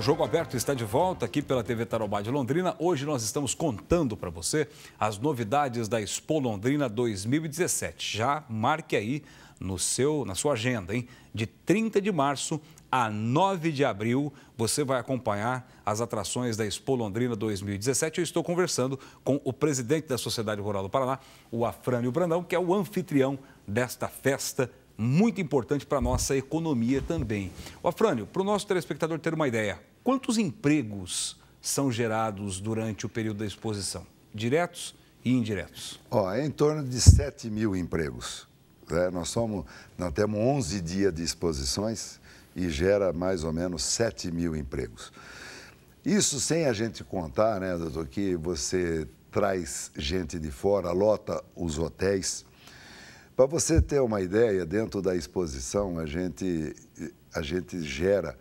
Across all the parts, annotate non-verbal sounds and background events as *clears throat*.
O Jogo Aberto está de volta aqui pela TV Tarobá de Londrina. Hoje nós estamos contando para você as novidades da Expo Londrina 2017. Já marque aí no seu, na sua agenda, hein? De 30 de março a 9 de abril, você vai acompanhar as atrações da Expo Londrina 2017. Eu estou conversando com o presidente da Sociedade Rural do Paraná, o Afrânio Brandão, que é o anfitrião desta festa muito importante para a nossa economia também. O Afrânio, para o nosso telespectador ter uma ideia, Quantos empregos são gerados durante o período da exposição, diretos e indiretos? Ó, é em torno de 7 mil empregos. Né? Nós, somos, nós temos 11 dias de exposições e gera mais ou menos 7 mil empregos. Isso sem a gente contar, né, doutor, que você traz gente de fora, lota os hotéis. Para você ter uma ideia, dentro da exposição a gente, a gente gera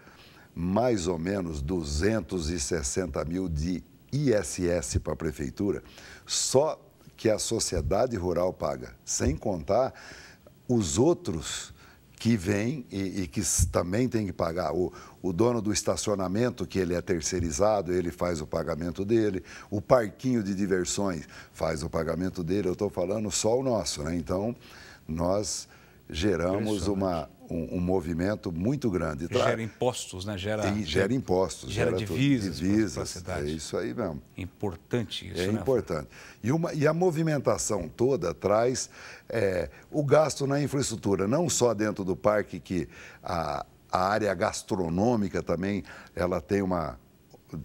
mais ou menos 260 mil de ISS para a prefeitura, só que a sociedade rural paga, sem contar os outros que vêm e, e, que também tem que pagar. O, o dono do estacionamento, que ele é terceirizado, ele faz o pagamento dele. O parquinho de diversões faz o pagamento dele. Eu estou falando só o nosso, né? Então, nós geramos uma, um, um, movimento muito grande. Tra... Gera impostos, né? Gera, e gera impostos. Gera, gera divisas, divisas É isso aí mesmo. Importante isso, É né? importante. E, uma, e a movimentação toda traz é, o gasto na infraestrutura, não só dentro do parque, que a, a área gastronômica também, ela tem uma...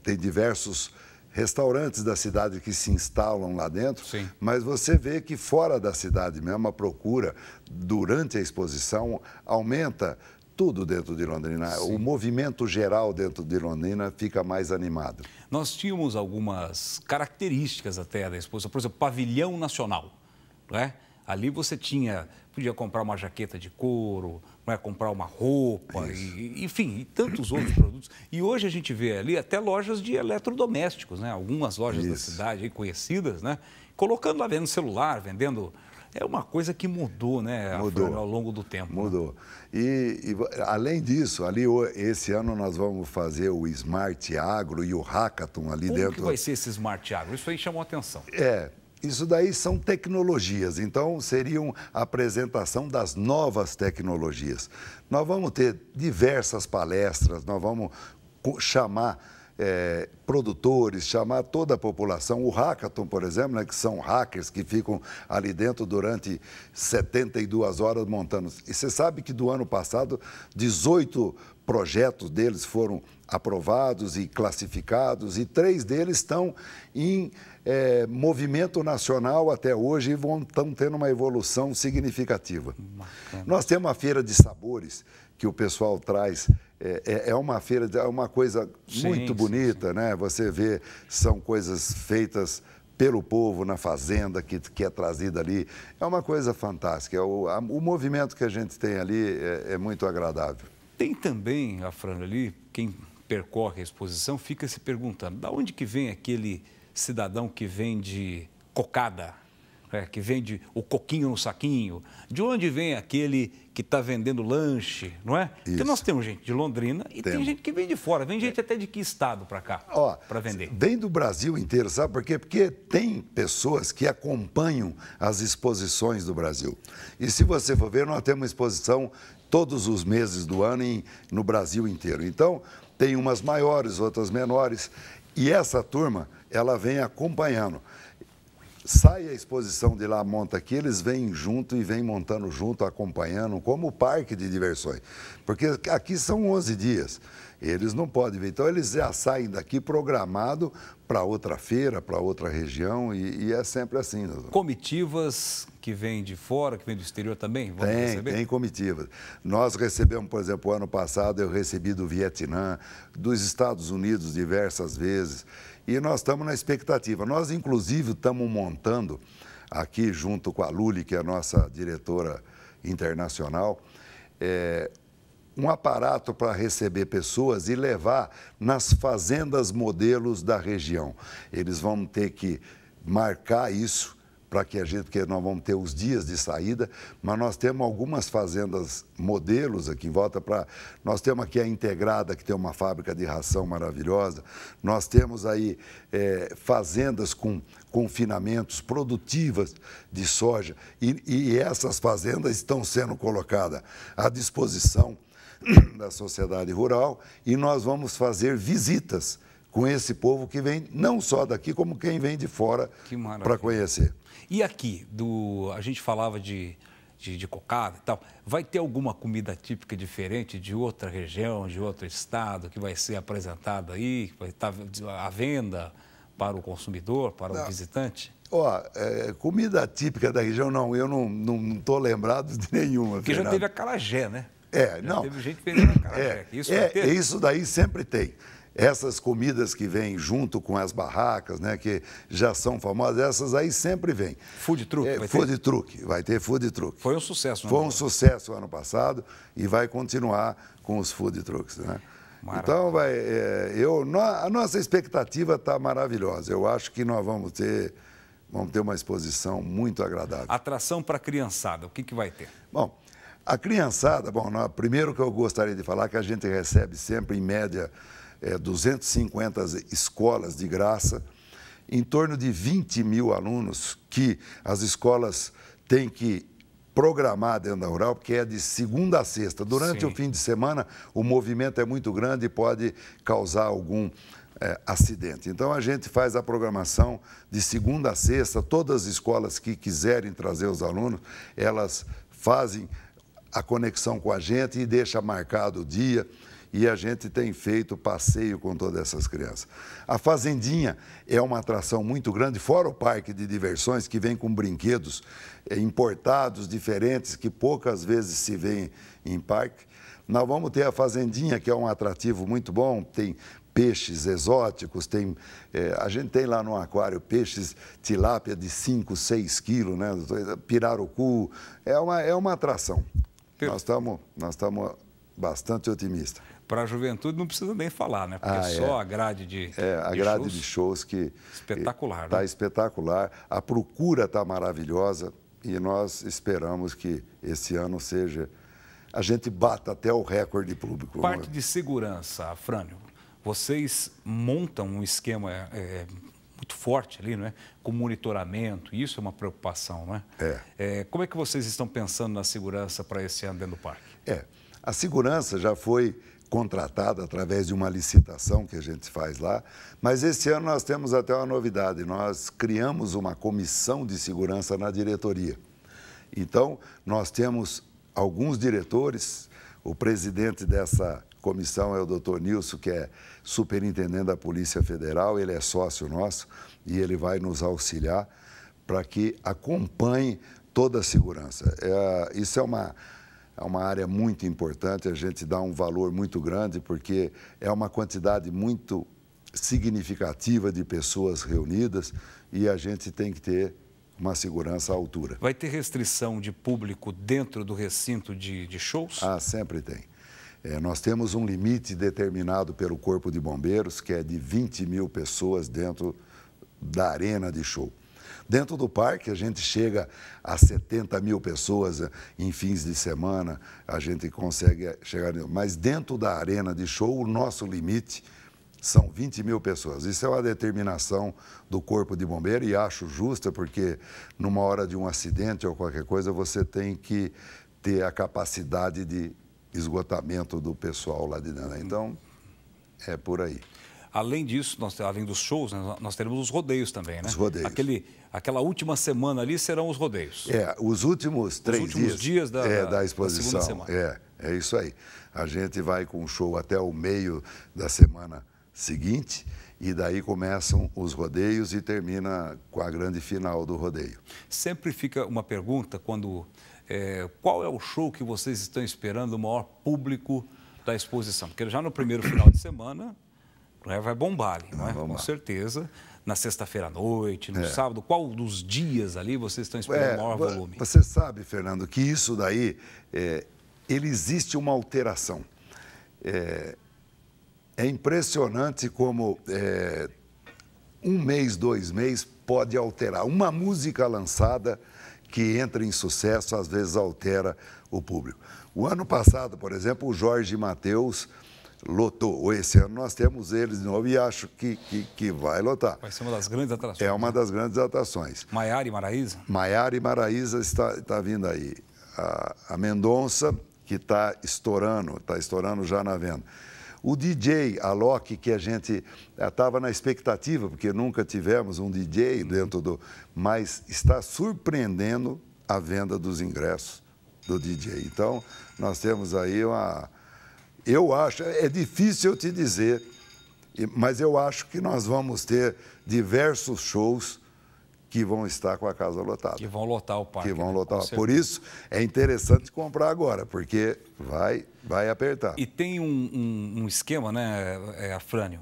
tem diversos restaurantes da cidade que se instalam lá dentro, Sim. mas você vê que fora da cidade mesmo a procura durante a exposição aumenta tudo dentro de Londrina. Sim. O movimento geral dentro de Londrina fica mais animado. Nós tínhamos algumas características até da exposição, por exemplo, pavilhão nacional, não é? Ali você tinha, podia comprar uma jaqueta de couro, né, comprar uma roupa, e, enfim, e tantos outros produtos. E hoje a gente vê ali até lojas de eletrodomésticos, né? Algumas lojas Isso. da cidade conhecidas, né? Colocando lá, vendo celular, vendendo é uma coisa que mudou, né, mudou, ao longo do tempo. Né? Mudou. Né? E, e, além disso, ali esse ano nós vamos fazer o Smart Agro e o Hackathon ali Como dentro. Como vai ser esse Smart Agro? Isso aí chamou atenção. É, isso daí são tecnologias, então seriam a apresentação das novas tecnologias. Nós vamos ter diversas palestras, nós vamos chamar é, produtores, chamar toda a população. O hackathon, por exemplo, né, que são hackers que ficam ali dentro durante 72 horas montando. E você sabe que do ano passado, 18 projetos deles foram aprovados e classificados, e três deles estão em é, movimento nacional até hoje e vão, estão tendo uma evolução significativa. Bacana. Nós temos a Feira de Sabores que o pessoal traz é, é, é, uma feira, é uma coisa sim, muito bonita, sim, sim. né? Você vê, são coisas feitas pelo povo na fazenda que, que é trazida ali. É uma coisa fantástica. É o, a, o movimento que a gente tem ali é, é muito agradável. Tem também, a Fran, ali, quem percorre a exposição fica se perguntando, da onde que vem aquele cidadão que vende cocada? é, que vende o coquinho no saquinho? De onde vem aquele que está vendendo lanche, não é? Isso. Porque nós temos gente de Londrina e temos. tem gente que vem de fora, vem gente é. até de que estado para cá para vender? Vem do Brasil inteiro, sabe por quê? Porque tem pessoas que acompanham as exposições do Brasil. E se você for ver, nós temos uma exposição todos os meses do ano em, no Brasil inteiro. Então, tem umas maiores, outras menores. E essa turma, ela vem acompanhando. Sai a exposição de lá, monta aqui, eles vêm junto e vêm montando junto, acompanhando, como parque de diversões. Porque aqui são 11 dias. Eles não podem vir. Então, eles já saem daqui programado para outra feira, para outra região, e, e, é sempre assim. Né, comitivas que vêm de fora, que vêm do exterior também? Vamos tem, receber? tem comitivas. Nós recebemos, por exemplo, ano passado eu recebi do Vietnã, dos Estados Unidos diversas vezes, e nós estamos na expectativa. Nós, inclusive, estamos montando aqui, junto com a Luli, que é a nossa diretora internacional, é, um aparato para receber pessoas e levar nas fazendas modelos da região. Eles vão ter que marcar isso para que a gente, porque nós vamos ter os dias de saída, mas nós temos algumas fazendas modelos aqui em volta para nós temos aqui a Integrada que tem uma fábrica de ração maravilhosa, nós temos aí é, fazendas com confinamentos produtivas de soja e, e essas fazendas estão sendo colocadas à disposição *clears throat* da sociedade rural e nós vamos fazer visitas com esse povo que vem não só daqui, como quem vem de fora para conhecer. E aqui, do, a gente falava de, de, de cocada e tal, vai ter alguma comida típica diferente de outra região, de outro estado, que vai ser apresentada aí, que vai estar tá à venda para o consumidor, para não. o visitante? Ó, é, comida típica da região, não, eu não estou não, lembrado de nenhuma. Porque Fernando. já teve a carajé, né? É, não. Teve gente vendendo né, acarajé. É, isso, é, é, é, isso daí sempre tem. Essas comidas que vêm junto com as barracas, né, que já são famosas, essas aí sempre vêm. Food truck, é, vai food ter? truck, vai ter food truck. Foi um sucesso. Né? Foi um passado. sucesso ano passado e vai continuar com os food trucks, né? Maravilha. Então, vai, é, eu, a nossa expectativa está maravilhosa. Eu acho que nós vamos ter, vamos ter uma exposição muito agradável. Atração para a criançada, o que, que vai ter? Bom, a criançada, bom, primeiro que eu gostaria de falar que a gente recebe sempre, em média, é, 250 escolas de graça, em torno de 20 mil alunos que as escolas têm que programar dentro da rural, porque é de segunda a sexta. Durante Sim. o fim de semana, o movimento é muito grande e pode causar algum é, acidente. Então a gente faz a programação de segunda a sexta, todas as escolas que quiserem trazer os alunos, elas fazem a conexão com a gente e deixa marcado o dia. E a gente tem feito passeio com todas essas crianças. A Fazendinha é uma atração muito grande, fora o parque de diversões, que vem com brinquedos eh, importados, diferentes, que poucas vezes se vê em parque. Nós vamos ter a Fazendinha, que é um atrativo muito bom, tem peixes exóticos, tem, é, a gente tem lá no aquário peixes tilápia de 5, 6 quilos, né? pirarucu, é uma, é uma atração. Nós estamos nós bastante otimistas. Para a juventude não precisa nem falar, né? Porque ah, é. só a grade de É, a de grade shows, de shows que... Espetacular, Está né? espetacular. A procura está maravilhosa e nós esperamos que esse ano seja... A gente bata até o recorde de público. Parte de segurança, Frânio. Vocês montam um esquema... É, é muito forte ali, não é? com monitoramento, isso é uma preocupação, não é? É. é como é que vocês estão pensando na segurança para esse ano dentro do parque? É, a segurança já foi contratada através de uma licitação que a gente faz lá, mas esse ano nós temos até uma novidade, nós criamos uma comissão de segurança na diretoria. Então, nós temos alguns diretores, o presidente dessa comissão é o doutor Nilson, que é superintendente da Polícia Federal, ele é sócio nosso e ele vai nos auxiliar para que acompanhe toda a segurança. É, isso é uma, é uma área muito importante, a gente dá um valor muito grande, porque é uma quantidade muito significativa de pessoas reunidas e a gente tem que ter uma segurança à altura. Vai ter restrição de público dentro do recinto de, de shows? Ah, sempre tem. É, nós temos um limite determinado pelo Corpo de Bombeiros, que é de 20 mil pessoas dentro da arena de show. Dentro do parque, a gente chega a 70 mil pessoas eh, em fins de semana, a gente consegue chegar. Mas dentro da arena de show, o nosso limite são 20 mil pessoas. Isso é uma determinação do Corpo de Bombeiro e acho justa, porque numa hora de um acidente ou qualquer coisa, você tem que ter a capacidade de esgotamento do pessoal lá de dentro. Então, é por aí. Além disso, nós, além dos shows, né, nós teremos os rodeios também, né? Os rodeios. Aquele, aquela última semana ali serão os rodeios. É, os últimos três os últimos dias, dias da, é, da exposição. Da segunda semana. É, é isso aí. A gente vai com o show até o meio da semana seguinte e daí começam os rodeios e termina com a grande final do rodeio. Sempre fica uma pergunta quando é, qual é o show que vocês estão esperando, o maior público da exposição? Porque já no primeiro final de semana vai bombar, ali, ah, não é? com certeza. Na sexta-feira à noite, no é. sábado, qual dos dias ali vocês estão esperando é, o maior volume? Você sabe, Fernando, que isso daí, é, ele existe uma alteração. É, é impressionante como é, um mês, dois meses pode alterar. Uma música lançada que entra em sucesso às vezes altera o público. O ano passado, por exemplo, o Jorge Mateus lotou. Esse ano nós temos eles de novo e acho que, que, que, vai lotar. Vai ser uma das grandes atrações. É uma né? das grandes atrações. Maiara e Maraíza? Maiara e Maraíza está, está vindo aí. A, a Mendonça, que está estourando, está estourando já na venda. O DJ Alok, que a gente estava eh, na expectativa, porque nunca tivemos um DJ dentro do. Mas está surpreendendo a venda dos ingressos do DJ. Então, nós temos aí uma. Eu acho, é, é difícil eu te dizer, mas eu acho que nós vamos ter diversos shows que vão estar com a casa lotada. Que vão lotar o parque. Que vão né? lotar. Com Por isso, é interessante comprar agora, porque vai, vai apertar. E tem um, um, um esquema, né, é, Afrânio,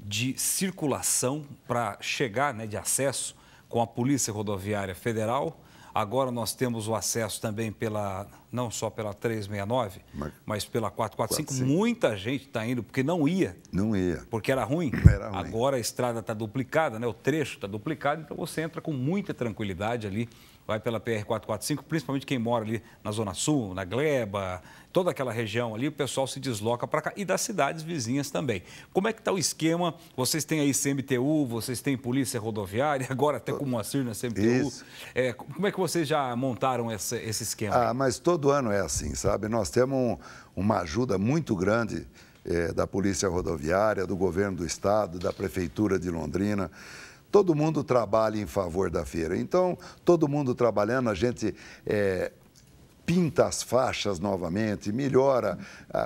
de circulação para chegar, né, de acesso com a Polícia Rodoviária Federal. Agora nós temos o acesso também pela não só pela 369, mas, mas pela 445. 45. Muita gente está indo, porque não ia. Não ia. Porque era ruim. Era ruim. Agora a estrada está duplicada, né? o trecho está duplicado, então você entra com muita tranquilidade ali, vai pela PR-445, principalmente quem mora ali na Zona Sul, na Gleba, toda aquela região ali, o pessoal se desloca para cá e das cidades vizinhas também. Como é que está o esquema? Vocês têm aí CMTU, vocês têm Polícia Rodoviária, *laughs* agora até com o Moacir na CMTU. É, como é que vocês já montaram esse esquema? Ah, mas todo todo ano é assim, sabe? Nós temos um, uma ajuda muito grande é, da Polícia Rodoviária, do Governo do Estado, da Prefeitura de Londrina. Todo mundo trabalha em favor da feira. Então, todo mundo trabalhando, a gente é, pinta as faixas novamente, melhora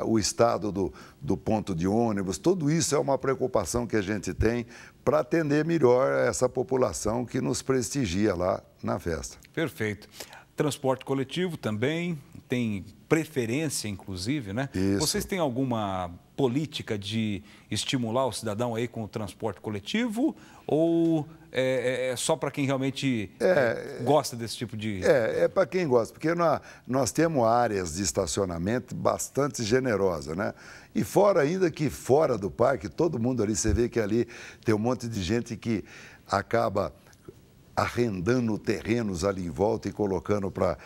o estado do, do ponto de ônibus. Tudo isso é uma preocupação que a gente tem para atender melhor essa população que nos prestigia lá na festa. Perfeito. Transporte coletivo também, tem preferência, inclusive, né? Isso. Vocês têm alguma política de estimular o cidadão aí com o transporte coletivo ou é, é, é só para quem realmente é, gosta desse tipo de... É, é para quem gosta, porque nós, nós temos áreas de estacionamento bastante generosas, né? E fora ainda que fora do parque, todo mundo ali, você vê que ali tem um monte de gente que acaba arrendando terrenos ali em volta e colocando para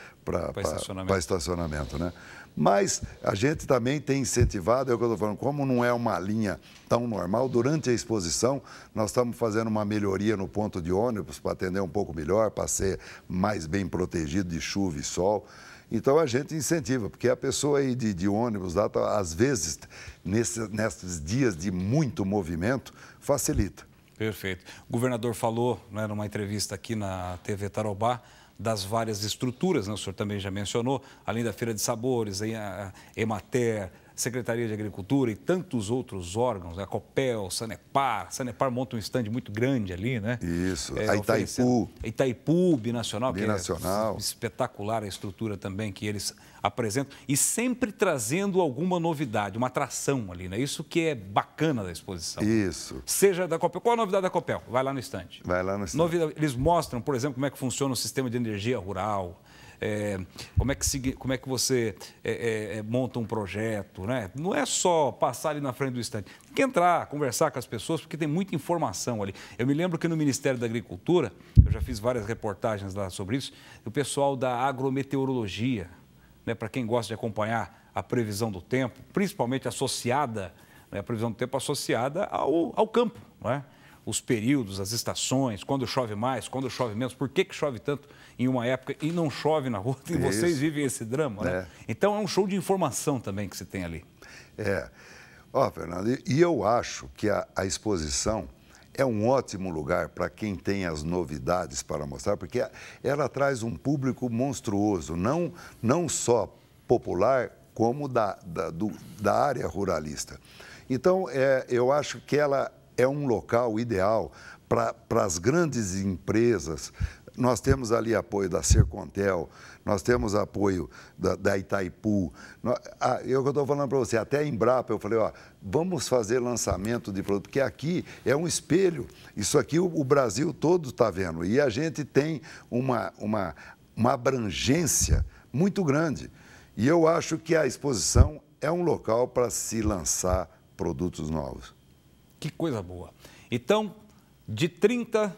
estacionamento. estacionamento né? Mas a gente também tem incentivado, é o que eu estou falando, como não é uma linha tão normal, durante a exposição nós estamos fazendo uma melhoria no ponto de ônibus para atender um pouco melhor, para ser mais bem protegido de chuva e sol. Então a gente incentiva, porque a pessoa aí de, de ônibus, lá, às vezes, nesses dias de muito movimento, facilita. Perfeito. O governador falou, né, numa entrevista aqui na TV Tarobá, das várias estruturas, né? o senhor também já mencionou, além da Feira de Sabores, a eh, Emater, Secretaria de Agricultura e tantos outros órgãos, né? a Copel, Sanepar. Sanepar monta um estande muito grande ali, né? Isso, é, a Itaipu. Itaipu, Binacional. É Binacional. É espetacular a estrutura também que eles apresentam. E sempre trazendo alguma novidade, uma atração ali, né? Isso que é bacana da exposição. Isso. Seja da Copel. Qual a novidade da Copel? Vai lá no estande. Vai lá no estande. Novidade... Eles mostram, por exemplo, como é que funciona o sistema de energia rural, é, como, é que se, como é que você é, é, é, monta um projeto, né? Não é só passar ali na frente do estande, tem que entrar, conversar com as pessoas, porque tem muita informação ali. Eu me lembro que no Ministério da Agricultura, eu já fiz várias reportagens lá sobre isso, o pessoal da agrometeorologia, né, para quem gosta de acompanhar a previsão do tempo, principalmente associada, né, a previsão do tempo associada ao, ao campo, não é? os períodos, as estações, quando chove mais, quando chove menos, por que, que chove tanto em uma época e não chove na outra, e Isso. vocês vivem esse drama, né? É. Então é um show de informação também que se tem ali. É. Ó, oh, Fernando, e eu acho que a, a exposição é um ótimo lugar para quem tem as novidades para mostrar, porque ela traz um público monstruoso, não, não só popular, como da, da, do, da área ruralista. Então, é, eu acho que ela é um local ideal para as grandes empresas. Nós temos ali apoio da Sercontel, nós temos apoio da, da Itaipu. Ah, eu estou falando para você, até a Embrapa, eu falei, ó, vamos fazer lançamento de produto, porque aqui é um espelho. Isso aqui o, o Brasil todo está vendo. E a gente tem uma, uma, uma abrangência muito grande. E eu acho que a exposição é um local para se lançar produtos novos. Que coisa boa. Então, de 30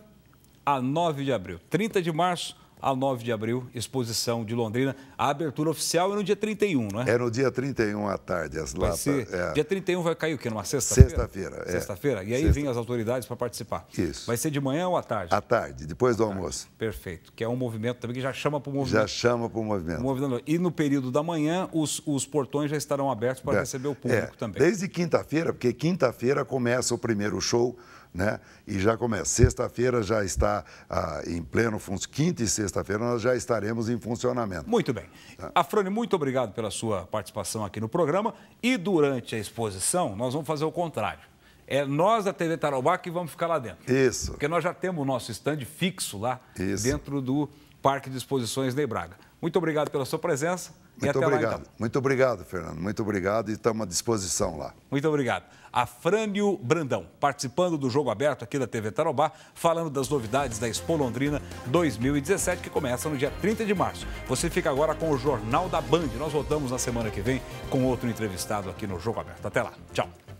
a 9 de abril, 30 de março, a 9 de abril, exposição de Londrina. A abertura oficial é no dia 31, não é? É no dia 31 à tarde, as vai É. Dia 31 vai cair o quê? Numa sexta-feira? Sexta-feira, é. Sexta-feira. E aí Sexta... vem as autoridades para participar. Isso. Vai ser de manhã ou à tarde? À tarde, depois à do tarde. almoço. Perfeito. Que é um movimento também que já chama para o movimento. Já chama para o movimento. movimento. E no período da manhã, os, os portões já estarão abertos para é. receber o público é. também. Desde quinta-feira, porque quinta-feira começa o primeiro show né? E já começa. Sexta-feira já está ah, em pleno funcionamento. Quinta e sexta-feira nós já estaremos em funcionamento. Muito bem. Tá? Afrone, muito obrigado pela sua participação aqui no programa. E durante a exposição, nós vamos fazer o contrário. É nós da TV Tarobá que vamos ficar lá dentro. Isso. Porque nós já temos o nosso stand fixo lá Isso. dentro do Parque de Exposições Ney Braga. Muito obrigado pela sua presença. Muito e até obrigado. Lá, então. Muito obrigado, Fernando. Muito obrigado e estamos à disposição lá. Muito obrigado. Afrânio Brandão, participando do Jogo Aberto aqui da TV Tarobá, falando das novidades da Expo Londrina 2017, que começa no dia 30 de março. Você fica agora com o Jornal da Band. Nós voltamos na semana que vem com outro entrevistado aqui no Jogo Aberto. Até lá. Tchau.